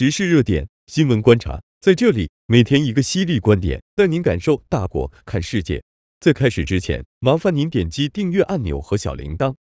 时事热点新闻观察在这里，每天一个犀利观点，带您感受大国看世界。在开始之前，麻烦您点击订阅按钮和小铃铛。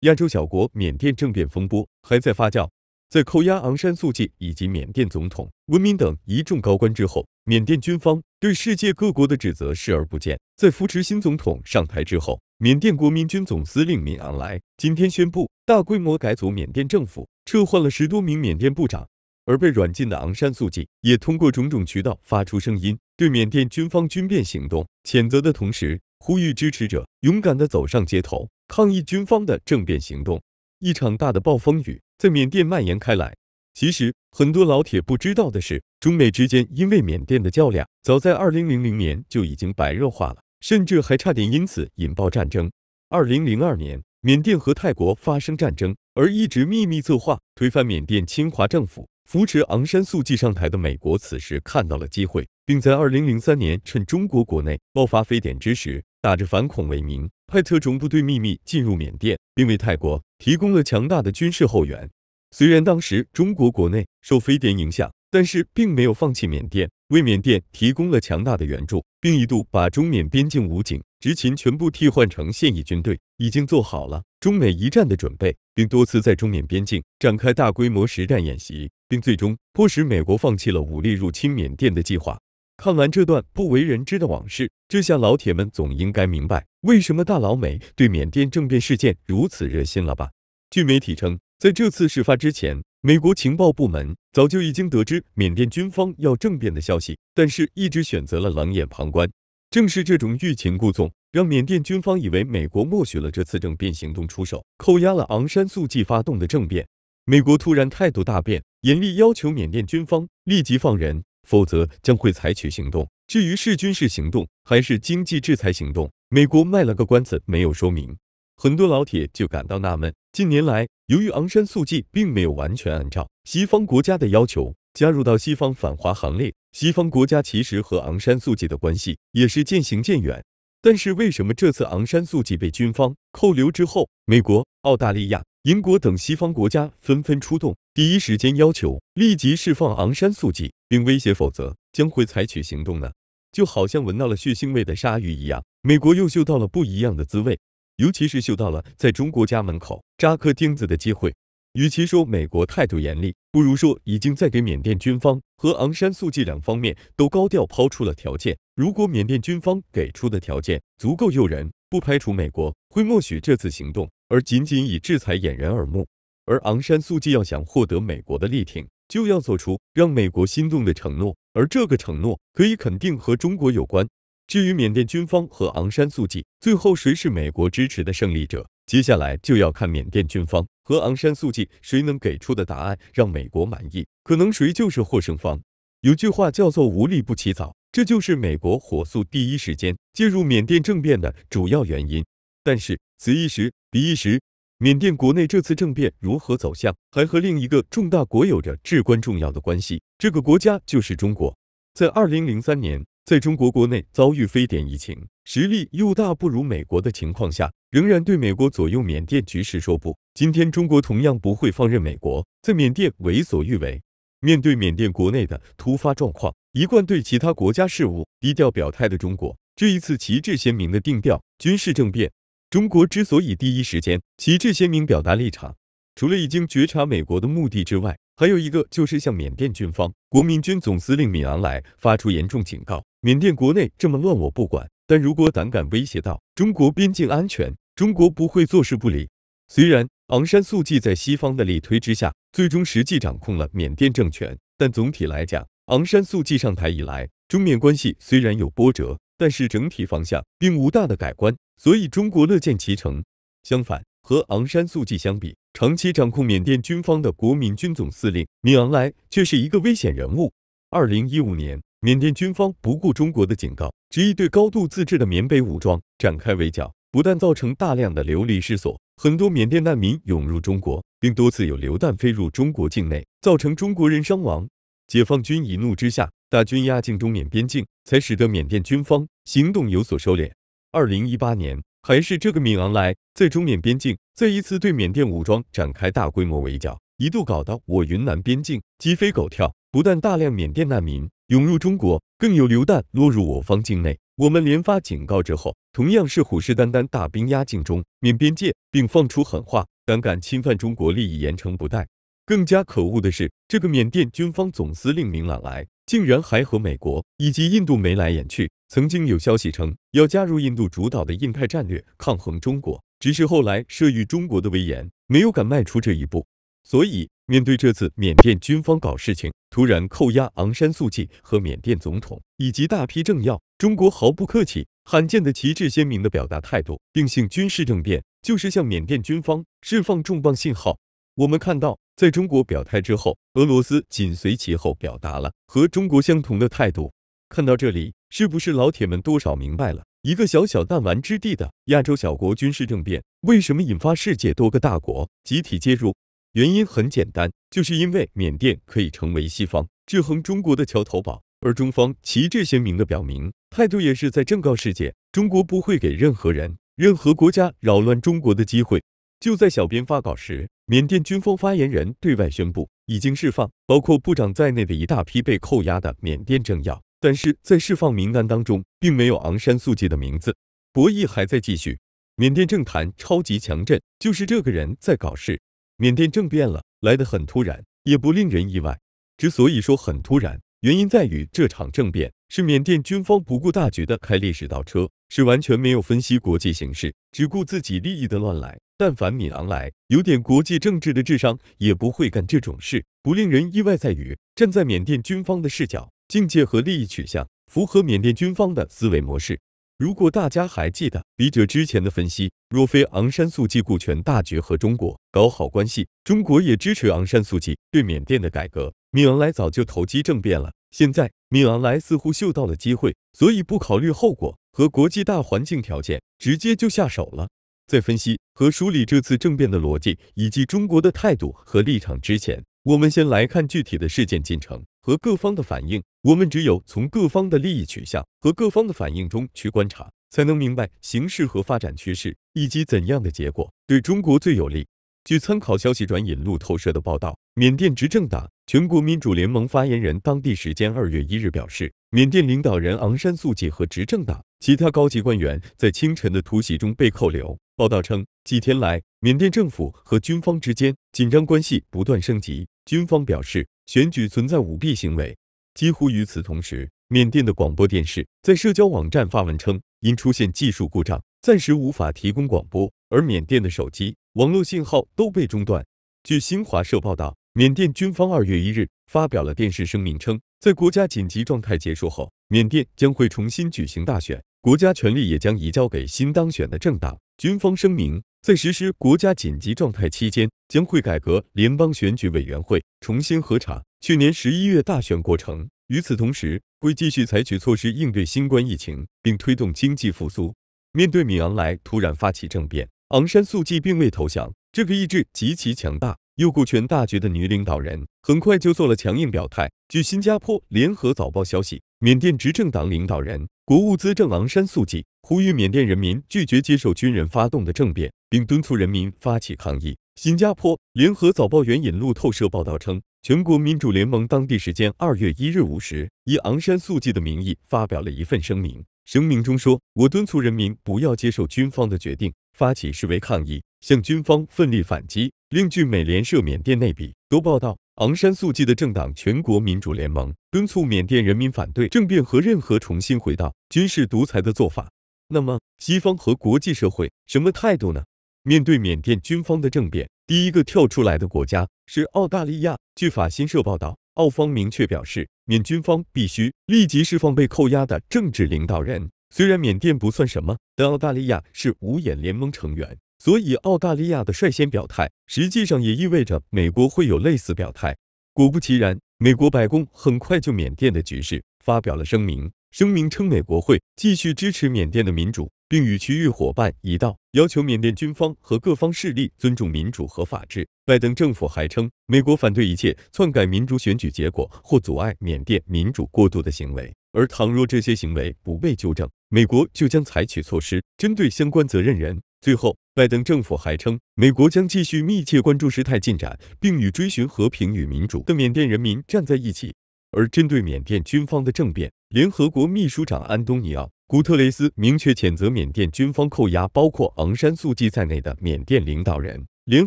亚洲小国缅甸政变风波还在发酵，在扣押昂山素季以及缅甸总统文敏等一众高官之后，缅甸军方对世界各国的指责视而不见。在扶持新总统上台之后，缅甸国民军总司令敏昂莱今天宣布大规模改组缅甸政府，撤换了十多名缅甸部长。而被软禁的昂山素季也通过种种渠道发出声音，对缅甸军方军变行动谴责的同时，呼吁支持者勇敢地走上街头抗议军方的政变行动。一场大的暴风雨在缅甸蔓延开来。其实，很多老铁不知道的是，中美之间因为缅甸的较量，早在二零零零年就已经白热化了，甚至还差点因此引爆战争。二零零二年，缅甸和泰国发生战争，而一直秘密策划推翻缅甸侵华政府。扶持昂山素季上台的美国，此时看到了机会，并在二零零三年趁中国国内爆发非典之时，打着反恐为名，派特种部队秘密进入缅甸，并为泰国提供了强大的军事后援。虽然当时中国国内受非典影响，但是并没有放弃缅甸，为缅甸提供了强大的援助，并一度把中缅边境武警执勤全部替换成现役军队，已经做好了中美一战的准备，并多次在中缅边境展开大规模实战演习。并最终迫使美国放弃了武力入侵缅甸的计划。看完这段不为人知的往事，这下老铁们总应该明白为什么大老美对缅甸政变事件如此热心了吧？据媒体称，在这次事发之前，美国情报部门早就已经得知缅甸军方要政变的消息，但是一直选择了冷眼旁观。正是这种欲擒故纵，让缅甸军方以为美国默许了这次政变行动，出手扣押了昂山素季发动的政变。美国突然态度大变。严厉要求缅甸军方立即放人，否则将会采取行动。至于是军事行动还是经济制裁行动，美国卖了个关子，没有说明。很多老铁就感到纳闷：近年来，由于昂山素季并没有完全按照西方国家的要求加入到西方反华行列，西方国家其实和昂山素季的关系也是渐行渐远。但是为什么这次昂山素季被军方扣留之后，美国、澳大利亚？英国等西方国家纷纷出动，第一时间要求立即释放昂山素季，并威胁否则将会采取行动呢？就好像闻到了血腥味的鲨鱼一样，美国又嗅到了不一样的滋味，尤其是嗅到了在中国家门口扎颗钉子的机会。与其说美国态度严厉，不如说已经在给缅甸军方和昂山素季两方面都高调抛出了条件。如果缅甸军方给出的条件足够诱人，不排除美国会默许这次行动。而仅仅以制裁掩人耳目，而昂山素季要想获得美国的力挺，就要做出让美国心动的承诺，而这个承诺可以肯定和中国有关。至于缅甸军方和昂山素季最后谁是美国支持的胜利者，接下来就要看缅甸军方和昂山素季谁能给出的答案让美国满意，可能谁就是获胜方。有句话叫做“无利不起早”，这就是美国火速第一时间介入缅甸政变的主要原因。但是此一时。比利时，缅甸国内这次政变如何走向，还和另一个重大国有着至关重要的关系。这个国家就是中国。在2003年，在中国国内遭遇非典疫情，实力又大不如美国的情况下，仍然对美国左右缅甸局势说不。今天，中国同样不会放任美国在缅甸为所欲为。面对缅甸国内的突发状况，一贯对其他国家事务低调表态的中国，这一次旗帜鲜明的定调军事政变。中国之所以第一时间旗帜鲜明表达立场，除了已经觉察美国的目的之外，还有一个就是向缅甸军方、国民军总司令敏昂莱发出严重警告：缅甸国内这么乱，我不管；但如果胆敢威胁到中国边境安全，中国不会坐视不理。虽然昂山素季在西方的力推之下，最终实际掌控了缅甸政权，但总体来讲，昂山素季上台以来，中缅关系虽然有波折，但是整体方向并无大的改观。所以，中国乐见其成。相反，和昂山素季相比，长期掌控缅甸军方的国民军总司令米昂莱却是一个危险人物。二零一五年，缅甸军方不顾中国的警告，执意对高度自治的缅北武装展开围剿，不但造成大量的流离失所，很多缅甸难民涌入中国，并多次有榴弹飞入中国境内，造成中国人伤亡。解放军一怒之下，大军压境中缅边境，才使得缅甸军方行动有所收敛。二零一八年，还是这个敏昂莱在中缅边境再一次对缅甸武装展开大规模围剿，一度搞到我云南边境鸡飞狗跳。不但大量缅甸难民涌入中国，更有榴弹落入我方境内。我们连发警告之后，同样是虎视眈眈，大兵压境中缅边界，并放出狠话：胆敢侵犯中国利益，严惩不贷。更加可恶的是，这个缅甸军方总司令明朗来竟然还和美国以及印度眉来眼去。曾经有消息称要加入印度主导的印太战略，抗衡中国，只是后来慑于中国的威严，没有敢迈出这一步。所以，面对这次缅甸军方搞事情，突然扣押昂山素季和缅甸总统以及大批政要，中国毫不客气，罕见的旗帜鲜明的表达态度，定性军事政变就是向缅甸军方释放重磅信号。我们看到。在中国表态之后，俄罗斯紧随其后表达了和中国相同的态度。看到这里，是不是老铁们多少明白了？一个小小弹丸之地的亚洲小国军事政变，为什么引发世界多个大国集体介入？原因很简单，就是因为缅甸可以成为西方制衡中国的桥头堡，而中方旗帜鲜明的表明态度，也是在正告世界：中国不会给任何人、任何国家扰乱中国的机会。就在小编发稿时，缅甸军方发言人对外宣布，已经释放包括部长在内的一大批被扣押的缅甸政要。但是在释放名单当中，并没有昂山素季的名字。博弈还在继续，缅甸政坛超级强震，就是这个人在搞事。缅甸政变了，来得很突然，也不令人意外。之所以说很突然。原因在于这场政变是缅甸军方不顾大局的开历史倒车，是完全没有分析国际形势、只顾自己利益的乱来。但凡敏昂莱有点国际政治的智商，也不会干这种事。不令人意外在于，站在缅甸军方的视角、境界和利益取向，符合缅甸军方的思维模式。如果大家还记得笔者之前的分析，若非昂山素季顾全大局和中国搞好关系，中国也支持昂山素季对缅甸的改革。米昂莱早就投机政变了，现在米昂莱似乎嗅到了机会，所以不考虑后果和国际大环境条件，直接就下手了。在分析和梳理这次政变的逻辑以及中国的态度和立场之前，我们先来看具体的事件进程和各方的反应。我们只有从各方的利益取向和各方的反应中去观察，才能明白形势和发展趋势以及怎样的结果对中国最有利。据参考消息转引路透社的报道，缅甸执政党全国民主联盟发言人当地时间二月一日表示，缅甸领导人昂山素季和执政党其他高级官员在清晨的突袭中被扣留。报道称，几天来，缅甸政府和军方之间紧张关系不断升级。军方表示，选举存在舞弊行为。几乎与此同时，缅甸的广播电视在社交网站发文称，因出现技术故障，暂时无法提供广播。而缅甸的手机。网络信号都被中断。据新华社报道，缅甸军方二月一日发表了电视声明称，在国家紧急状态结束后，缅甸将会重新举行大选，国家权力也将移交给新当选的政党。军方声明，在实施国家紧急状态期间，将会改革联邦选举委员会，重新核查去年十一月大选过程。与此同时，会继续采取措施应对新冠疫情，并推动经济复苏。面对米昂莱突然发起政变。昂山素季并未投降，这个意志极其强大又顾全大局的女领导人，很快就做了强硬表态。据新加坡联合早报消息，缅甸执政党领导人国务资政昂山素季呼吁缅甸人民拒绝接受军人发动的政变，并敦促人民发起抗议。新加坡联合早报援引路透社报道称，全国民主联盟当地时间二月一日五时，以昂山素季的名义发表了一份声明，声明中说：“我敦促人民不要接受军方的决定。”发起示威抗议，向军方奋力反击。另据美联社、缅甸内比多报道，昂山素季的政党全国民主联盟敦促缅甸人民反对政变和任何重新回到军事独裁的做法。那么，西方和国际社会什么态度呢？面对缅甸军方的政变，第一个跳出来的国家是澳大利亚。据法新社报道，澳方明确表示，缅军方必须立即释放被扣押的政治领导人。虽然缅甸不算什么，但澳大利亚是五眼联盟成员，所以澳大利亚的率先表态，实际上也意味着美国会有类似表态。果不其然，美国白宫很快就缅甸的局势发表了声明，声明称美国会继续支持缅甸的民主。并与区域伙伴一道，要求缅甸军方和各方势力尊重民主和法治。拜登政府还称，美国反对一切篡改民主选举结果或阻碍缅甸民主过渡的行为，而倘若这些行为不被纠正，美国就将采取措施针对相关责任人。最后，拜登政府还称，美国将继续密切关注事态进展，并与追寻和平与民主的缅甸人民站在一起。而针对缅甸军方的政变，联合国秘书长安东尼奥·古特雷斯明确谴责缅甸军方扣押包括昂山素季在内的缅甸领导人。联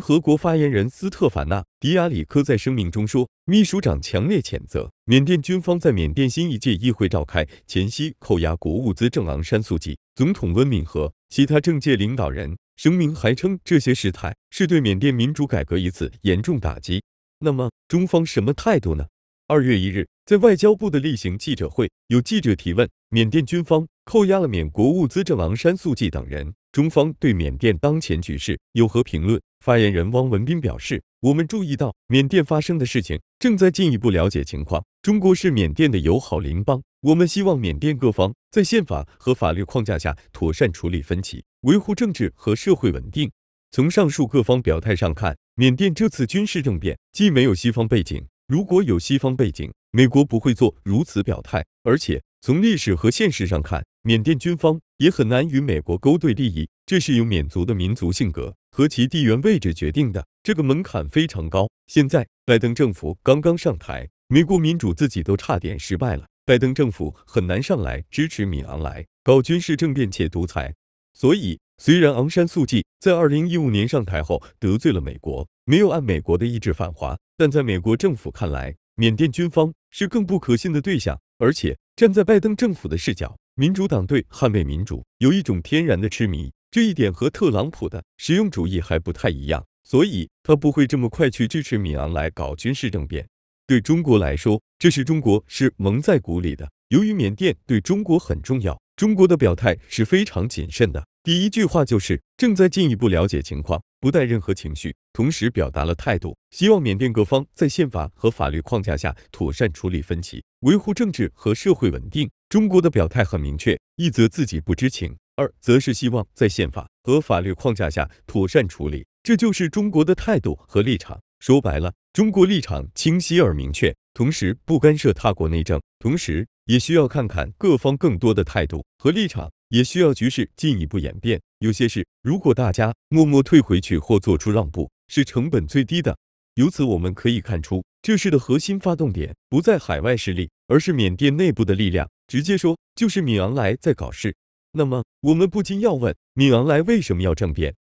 合国发言人斯特凡纳·迪亚里科在声明中说，秘书长强烈谴责缅甸军方在缅甸新一届议会召开前夕扣押国务资郑昂山素季、总统温敏和其他政界领导人。声明还称，这些事态是对缅甸民主改革一次严重打击。那么，中方什么态度呢？二月一日，在外交部的例行记者会，有记者提问：缅甸军方扣押了缅国务资政昂山素季等人，中方对缅甸当前局势有何评论？发言人汪文斌表示：“我们注意到缅甸发生的事情，正在进一步了解情况。中国是缅甸的友好邻邦，我们希望缅甸各方在宪法和法律框架下妥善处理分歧，维护政治和社会稳定。”从上述各方表态上看，缅甸这次军事政变既没有西方背景。如果有西方背景，美国不会做如此表态。而且从历史和现实上看，缅甸军方也很难与美国勾兑利益，这是由缅族的民族性格和其地缘位置决定的。这个门槛非常高。现在拜登政府刚刚上台，美国民主自己都差点失败了，拜登政府很难上来支持米昂莱搞军事政变且独裁。所以，虽然昂山素季在二零一五年上台后得罪了美国。没有按美国的意志反华，但在美国政府看来，缅甸军方是更不可信的对象。而且站在拜登政府的视角，民主党对捍卫民主有一种天然的痴迷，这一点和特朗普的实用主义还不太一样，所以他不会这么快去支持米昂来搞军事政变。对中国来说，这是中国是蒙在鼓里的。由于缅甸对中国很重要，中国的表态是非常谨慎的。第一句话就是正在进一步了解情况，不带任何情绪，同时表达了态度，希望缅甸各方在宪法和法律框架下妥善处理分歧，维护政治和社会稳定。中国的表态很明确：一则自己不知情，二则是希望在宪法和法律框架下妥善处理。这就是中国的态度和立场。说白了，中国立场清晰而明确，同时不干涉他国内政，同时。也需要看看各方更多的态度和立场，也需要局势进一步演变。有些事，如果大家默默退回去或做出让步，是成本最低的。由此我们可以看出，这事的核心发动点不在海外势力，而是缅甸内部的力量。直接说，就是敏昂莱在搞事。那么，我们不禁要问：敏昂莱为什么要政变？